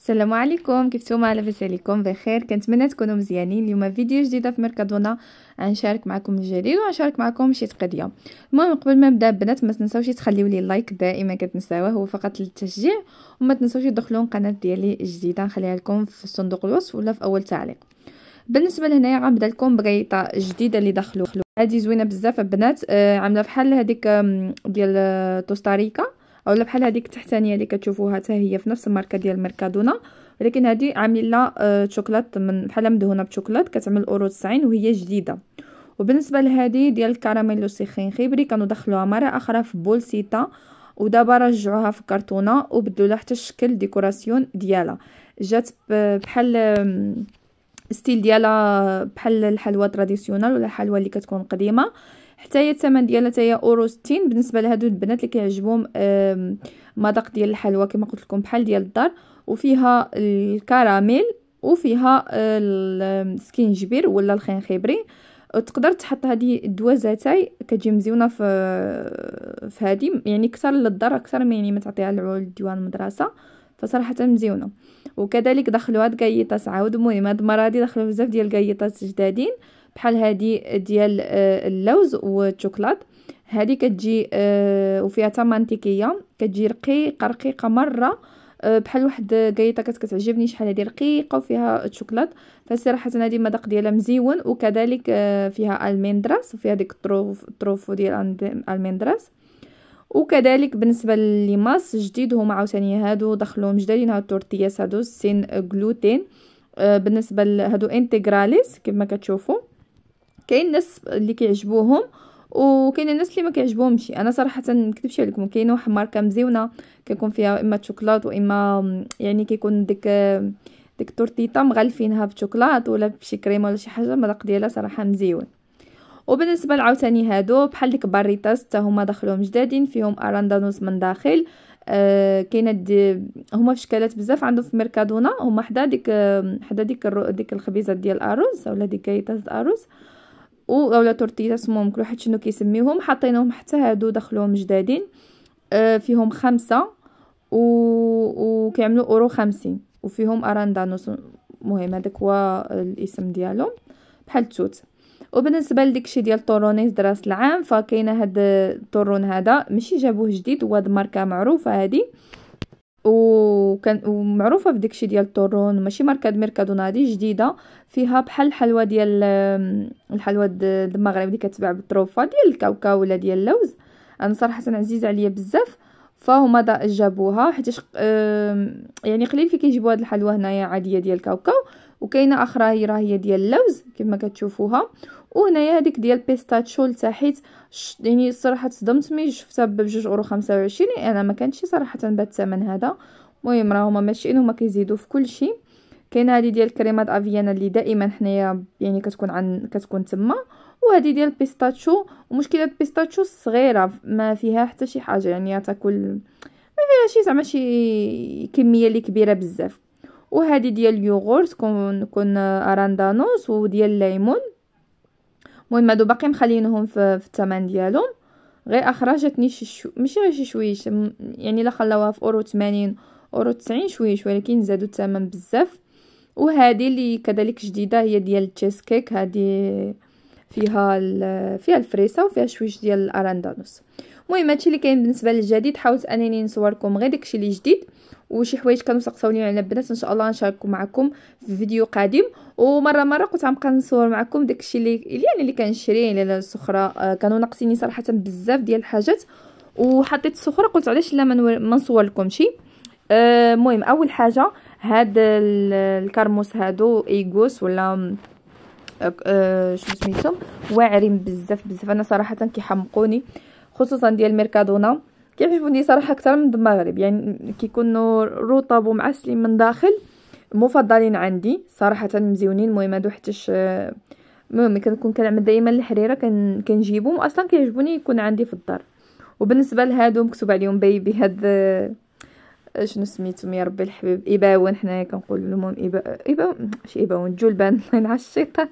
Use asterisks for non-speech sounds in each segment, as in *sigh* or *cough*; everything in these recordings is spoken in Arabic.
السلام عليكم كيف نتوما لاباس عليكم بخير كنتمنى تكونوا مزيانين اليوم فيديو جديده في ميركادونا غنشارك معكم الجديد وغنشارك معكم شي تقضيه المهم قبل ما نبدا بنات ما تنساوش تخليو لي لايك دائما كتنساوه هو فقط للتشجيع وما تنساوش تدخلوا القناه ديالي الجديده نخليها لكم في صندوق الوصف ولا في اول تعليق بالنسبه لهنايا غنبدا لكم بغيطه جديده اللي دخلوا هذه زوينه بزاف البنات آه، عامله بحال هذيك ديال آه، توستاريكا اولا بحال هذيك التحتانيه اللي كتشوفوها حتى هي في نفس الماركه ديال ميركادونا ولكن هذه عامله آه، شوكولات من بحال مدهونه بشوكولات كتعمل اورو 90 وهي جديده وبالنسبه لهذه ديال الكراميل سيخين خيبري كانوا دخلوها مره اخرى في بول سيتا ودابا رجعوها في كرتونه وبدلوا لها حتى الشكل ديكوراسيون ديالها جات بحال ستيل ديالها بحال الحلوى تراديسيونال ولا الحلوى اللي كتكون قديمه حتى هي الثمن ديالها حتى هي اورو 60 بالنسبه لهادو البنات اللي كيعجبهم مذاق ديال الحلوى كما قلت لكم بحال ديال الدار وفيها الكراميل وفيها السكينجبير ولا الخنخبري تقدر تحط هذه الدوازاتاي كتجي مزيونه في في هذه يعني اكثر للدار اكثر من يعني ما تعطيها للعول ديوان المدرسه فصراحه مزيونه وكذلك دخلوا هاد كايطات عاود المهم هاد المره هادي دخلوا بزاف ديال كايطات جدادين بحال هادي ديال آه، اللوز والشوكولات هادي كتجي آه، وفيها حتى مانتيكيه كتجي رقيقه رقيقه مره آه، بحال واحد كايطه كتعجبني شحال هذه رقيقه وفيها الشوكولات فصراحه هذه المذاق ديالها مزيون وكذلك فيها المندراس وفيها ديك الطروف ديال المندراس وكذلك بالنسبه للماس جديد هما عاوتاني هادو دخلوهم جدادين هاد التورتياس هادو سين جلوتين بالنسبه لهادو انتغراليس كما كتشوفوا كاين ناس اللي كيعجبوهم وكاين الناس اللي ما كيعجبوهمش انا صراحه ما نكذبش عليكم كاين واحد ماركه مزيونه كيكون فيها اما شوكولات واما يعني كيكون ديك ديك التورتيطه مغلفينها بشوكولات ولا بشي كريمه ولا شي حاجه المذاق ديالها صراحه مزيون وبالنسبه لعاوتاني هادو بحال ديك باريتاس حتى هما داخلهم جدادين فيهم اراندانوس من داخل آه كاينه هما في شكلات بزاف عندهم في ميركادونا هما حدا ديك حدا ديك ديك الخبيزات ديال الارز ولا ديك كايتاز الارز آه اولا تورتيلا سموهم كل واحد شنو كيسميهم حطيناهم حتى هادو دخلوهم جدادين آه، فيهم خمسة و... وكيعملوا اورو خمسين وفيهم اراندانوس مهم هذاك هو الاسم ديالهم بحال التوت وبالنسبه لداكشي ديال طورونيز دراس العام فكاينه هاد الطرون هذا ماشي جابوه جديد هو هاد ماركه معروفه هادي وكان ومعروفه بداكشي ديال تورون ماشي مركز ميركادو نادي جديده فيها بحال الحلوى ديال الحلوى المغرب اللي كتباع بالطروفه ديال الكاوكاو ولا ديال اللوز انا صراحه عزيزه عليا بزاف فهما جابوها حيت يعني قليل في كيجيبوا هاد الحلوى هنايا عاديه ديال الكاوكاو وكاينه اخرى هي راه هي ديال اللوز كما كتشوفوها وهنايا هذيك ديال بيستاتشو لتحيت يعني صراحه صدمت مي شفتها ب 2 اورو 25 انا ما كانتش صراحه بهذا الثمن هذا المهم راه هما ماشيين هما كيزيدوا في كل شيء كاينه هذه ديال كريمات افيانا اللي دائما حنايا يعني كتكون عن كتكون تما وهذه ديال بيستاتشو ومشكله البيستاتشو صغيره ما فيها حتى شي حاجه يعني تاكل ما فيها شي زعما شي كميه اللي كبيره بزاف وهذه ديال اليوغورت كون كون اراندانوس وديال الليمون المهم هادو باقي مخلينهم في, في الثمن ديالهم غير اخرجتني شي شو ماشي غير شي شويش يعني لا خلاوها في اورو 80 اورو 90 شويش ولكن زادوا الثمن بزاف وهذه اللي كذلك جديده هي ديال التشيز كيك هذه فيها فيها الفريسه وفيها شويش ديال الاراندانوس المهم هادشي اللي كاين بالنسبه للجديد حاولت انني نصوركم غير داكشي اللي جديد وشي حوايج كانوا سقساوني على البنات ان شاء الله نشارككم معكم في فيديو قادم ومره مره كنت عم نصور معكم داكشي اللي يعني اللي كنشري على السخره آه، كانوا ناقصيني صراحه بزاف ديال الحاجات وحطيت السخره قلت علاش لا ما نصور لكم شي آه، المهم أه اول حاجه هاد الكرموس هادو ايغوس ولا آه،, أه شنو سميتهم واعرين بزاف بزاف انا صراحه كيحمقوني خصوصا ديال ميركادونا كيعجبوني صراحه اكثر من المغرب يعني كيكونوا رطب ومعسلين من داخل مفضلين عندي صراحه مزيونين المهم هادو حتىش المهم كنكون كنعمل دائما الحريره كنجيبهم واصلا كيعجبوني يكون عندي في الدار وبالنسبه لهادو مكتوب عليهم بيبي هاد شنو سميتهم يا ربي الحبيب اباون حنايا كنقول لهم إبا... إبا... ماشي اباون جلبان الله ينعس *laughs* الشيطان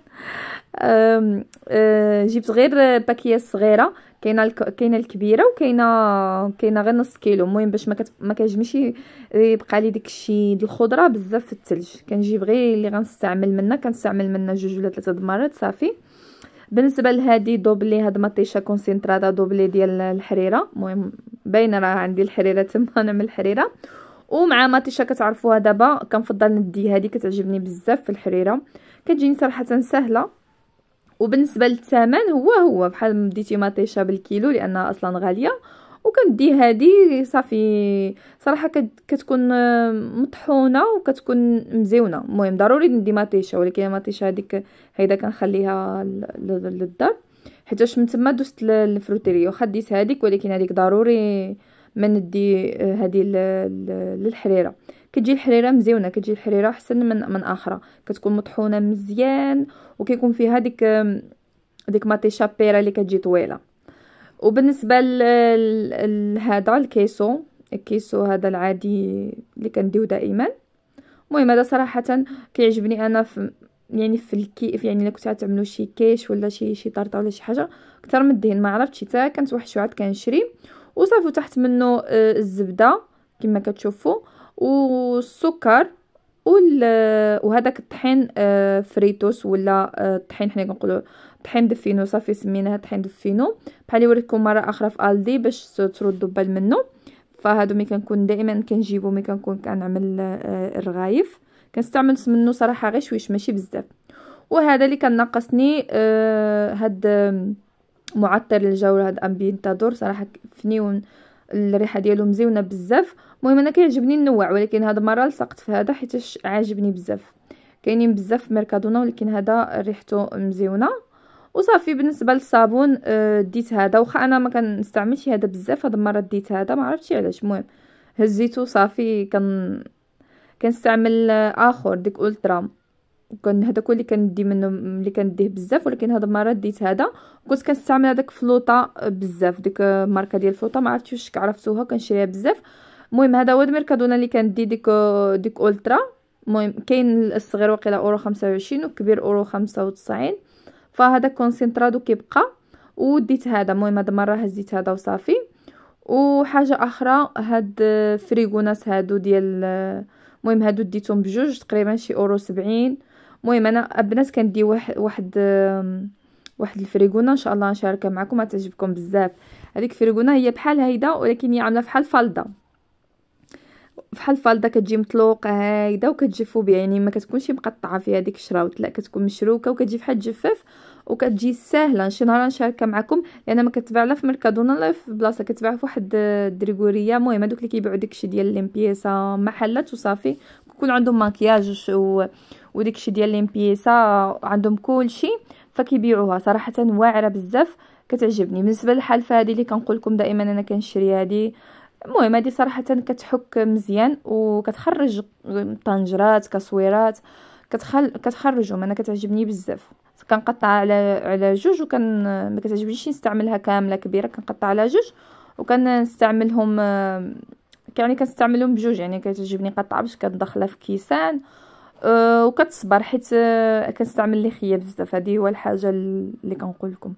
أه، جبت غير باكيه صغيره كاينه الك... كاينه الكبيره وكاينه كاينه غير نص كيلو المهم باش ما كت... ما كيعجبنيش يبقى لي داكشي ديال الخضره بزاف في الثلج كنجيب غير اللي غنستعمل منها كنستعمل منها جوج ولا ثلاثه د المرات صافي بالنسبه لهادي دوبلي هاد مطيشه كونسنتراتا دوبلي ديال الحريره المهم باينه راه عندي الحريره تما *laughs* نعمل الحريره ومع مطيشه كتعرفوها دابا كنفضل ندي هادي كتعجبني بزاف في الحريره كتجيني صراحه سهله وبالنسبه للثمن هو هو بحال مديتي مطيشه بالكيلو لانها اصلا غاليه وكندي هادي صافي صراحه كت كتكون مطحونه وكتكون مزيونه المهم ضروري ندي مطيشه ولكن مطيشه هذيك هيدا كنخليها للدار حيتاش من تما دوزت للفروتيري واخا ديت هذيك ولكن هذيك ضروري ما ندي هذه للحريره كتجي الحريره مزيونه كتجي الحريره احسن من من اخرى كتكون مطحونه مزيان وكيكون فيها ديك ديك ماتي شابيرا اللي كتجي طويله وبالنسبه لهذا الكيسو الكيسو هذا العادي اللي كنديو دائما المهم هذا صراحه كيعجبني انا في يعني في الكيف يعني الا كنت غتعملوا شي كيش ولا شي شي طرطه ولا شي حاجه اكثر من الدهن ما عرفتش حتى كنت واحد عاد كنشري وصافي تحت منه آه، الزبده كما كتشوفوا والسكر وهذاك الطحين آه، فريتوس ولا الطحين آه، حنا كنقولوا طحين دفينو صافي سميناه طحين دفينو بحال يوريكم مره اخرى في الدي باش تردوا بال منه فهادو مي كنكون دائما كنجيبو مي كنكون كنعمل آه، الرغايف كنستعمل منه صراحه غير شويش ماشي بزاف وهذا اللي كان ناقصني هاد معطر الجو هاد امبينتادور صراحه فنيون الريحه ديالو مزيونه بزاف المهم انا كيعجبني النوع ولكن هذا المره لصقت في هذا حيت عاجبني بزاف كاينين بزاف في ميركادونا ولكن هذا ريحته مزيونه وصافي بالنسبه للصابون آه، ديت هذا واخا انا ما كنستعملش هذا بزاف هاد المره ديت هذا ما عرفتش علاش المهم هزيته صافي كان كنستعمل اخر ديك اولترا كان هذا كل اللي كندي منه اللي كنديه بزاف ولكن هاد المره ديت هذا كنت كنستعمل هذاك فلوطه بزاف ديك الماركه ديال الفلوطه ما عرفتش واش عرفتوها كنشريها بزاف المهم هذا هو الميركادونا اللي كندي ديك ديك اولترا المهم كاين الصغير واقيلا اورو 25 وكبير اورو 95 فهذا كونسنترادو كيبقى وديت هذا المهم هاد المره هزيت هذا وصافي وحاجه اخرى هاد فريغوناس هادو ديال المهم هادو ديتهم بجوج تقريبا شي اورو 70 المهم انا البنات كندي واحد واحد واحد الفريغونه ان شاء الله نشاركها معكم غتعجبكم بزاف هذيك الفريغونه هي بحال هيدا ولكن هي عامله بحال فالده بحال فالده كتجي مطلوقه هيدا وكتجفو بها يعني ما كتكونش مقطعه فيها هذيك الشراوت لا كتكون مشروكه وكتجي بحال جفاف وكتجي ساهله شي نهار نشاركها معكم لان ما كتباع لا في ميركادونا لا في بلاصه كتباع في واحد الدريغوريه آه، المهم هذوك اللي كيبيعوا داكشي ديال ليمبيسا محلات وصافي كل عندهم ماكياج و... وديكشي ديال ليمبيسا عندهم كلشي فكيبيعوها صراحه واعره بزاف كتعجبني بالنسبه للحلفه هذه اللي كنقول لكم دائما انا كنشري هذه المهم هذه صراحه كتحك مزيان وكتخرج طنجرات كسويرات كتخل كتخرجهم انا كتعجبني بزاف كنقطع على على جوج وكان ما كتعجبنيش نستعملها كامله كبيره كنقطع على جوج وكنستعملهم آه، كانوا يعني كنستعملهم بجوج يعني كتجيبني قطعه باش كتدخلها في كيسان أه وكتصبر حيت أه كنستعمل لي خيا بزاف هذه هو الحاجه اللي كنقول لكم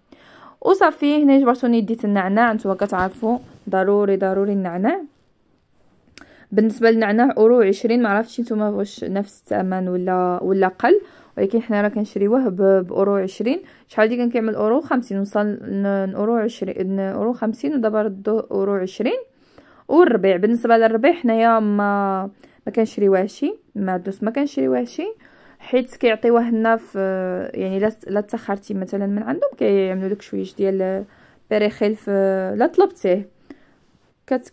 وصافي هنا جبرتوني ديت النعناع نتوما كتعرفوا ضروري ضروري النعناع بالنسبه للنعناع اورو 20 ما عرفتش نتوما واش نفس الثمن ولا ولا قل ولكن حنا راه كنشريوه باورو 20 شحال دي كان كيعمل اورو 50 وصل اورو 20 اورو 50 ودابا ردو اورو 20 والربيع بالنسبه للربيع حنايا ما ما كنشريوهشي ما دوس ما كنشريوهشي حيت كيعطيوه لنا في يعني لا تاخرتي مثلا من عندهم كيعملوا لك شويش ديال بيريخيل في لا طلبتيه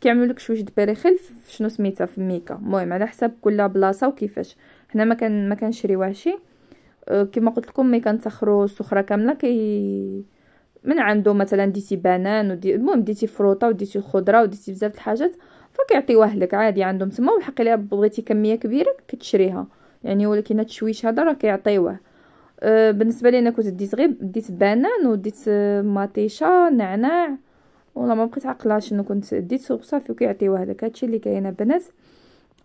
كيعملوا لك د بيريخيل في شنو سميتها في ميكا المهم على حسب كل بلاصه وكيفاش حنا ما كان ما كنشريوهشي أه، كما قلت لكم ما كنسخروا السخره كامله كي من عنده مثلا ديتي بنان ودي المهم ديتي فروطه وديتي خضره وديتي بزاف د الحاجات فكيعطيوه لك عادي عندهم تما والحق الا بغيتي كميه كبيره كتشريها يعني ولكن هاد التشويش هذا راه كيعطيوه أه بالنسبه لي انا كنت ديت غير ديت بنان وديت مطيشه نعناع والله ما بقيت عاقله شنو كنت ديت وصافي وكيعطيوه لك هادشي اللي كاين البنات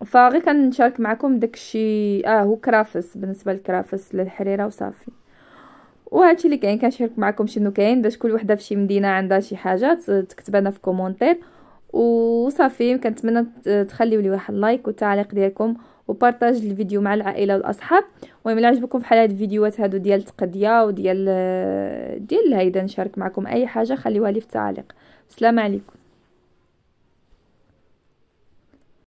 فغير كنشارك معكم داكشي اه هو كرافس بالنسبه للكرافس للحريره وصافي وهادشي اللي كاين كنشارك معكم شنو كاين باش كل وحده فشي مدينه عندها شي حاجه تكتب لنا في كومونتير وصافي كنتمنى تخليو لي واحد لايك وتعليق ديالكم وبارطاج الفيديو مع العائله والاصحاب المهم الا عجبكم بحال هاد الفيديوهات هادو ديال التقضيه وديال آه، ديال الهيدا نشارك معكم اي حاجه خليوها لي في التعليق السلام عليكم